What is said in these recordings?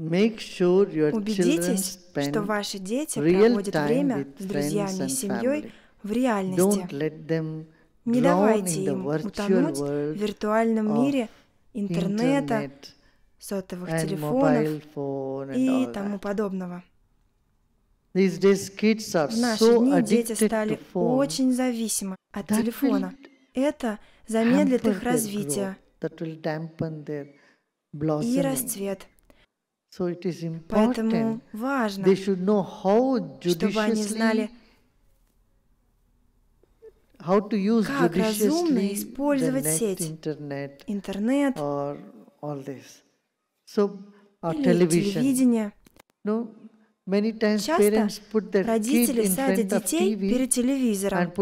Убедитесь, что ваши дети проводят время с друзьями и семьей в реальности. Не давайте им утонуть в виртуальном мире интернета, сотовых телефонов и тому подобного. В наши дни дети стали очень зависимы от телефона. Это замедлит их развитие и расцвет. Поэтому важно, чтобы они знали, как разумно использовать сеть, интернет, или телевидение. Часто родители садят детей перед телевизором,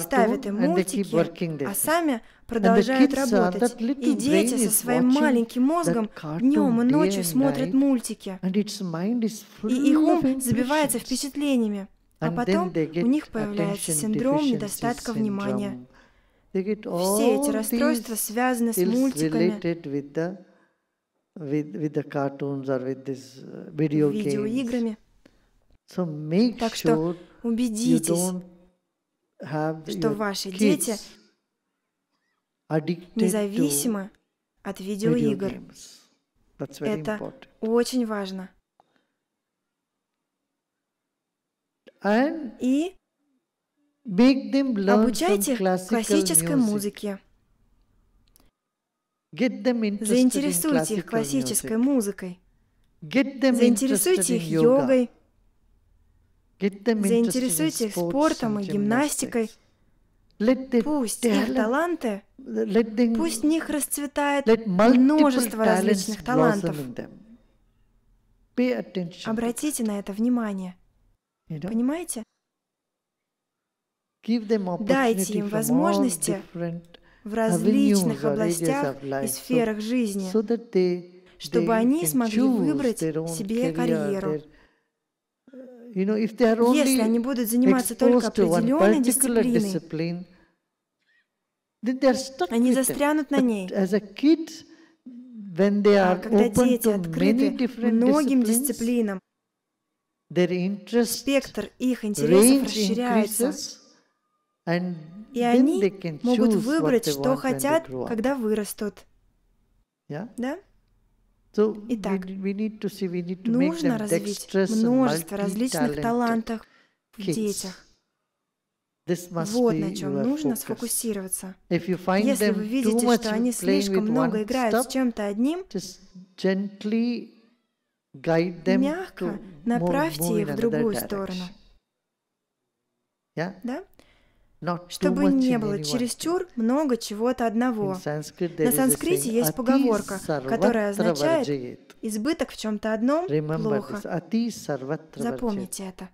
ставят им мультики, а сами продолжают работать. И дети со своим маленьким мозгом днем и ночью смотрят мультики. И их ум забивается впечатлениями. А потом у них появляется синдром недостатка внимания. Все эти расстройства связаны с мультиками, uh, видеоиграми. Так что убедитесь, что ваши дети независимо от видеоигр. Это очень важно. И обучайте их классической музыке. Заинтересуйте их классической музыкой. Заинтересуйте их йогой. Заинтересуйте их спортом и гимнастикой – Пусть их таланты, пусть в них расцветает множество различных талантов. Обратите на это внимание. Понимаете? Дайте им возможности в различных областях и сферах жизни, чтобы они смогли выбрать себе карьеру, you know, if they are only Если они будут заниматься только определенной дисциплиной, then they are stuck они застрянут на ней. As a kid, when they а are когда open дети открыты многим дисциплинам, their interest, спектр их интересов расширяется, and и они могут выбрать, что хотят, когда вырастут. Yeah? Да? Итак, нужно развить множество различных талантов в детях. Вот на чем нужно сфокусироваться. Если вы видите, что они слишком много играют с чем-то одним, мягко направьте их в другую сторону. Да? чтобы не было чересчур много чего-то одного. На санскрите есть поговорка, которая означает «избыток в чем-то одном плохо». Запомните это.